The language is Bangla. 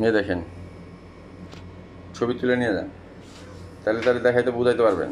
নিয়ে দেখেন ছবি তুলে নিয়ে যান তাহলে তাহলে দেখাইতে বোঝাইতে পারবেন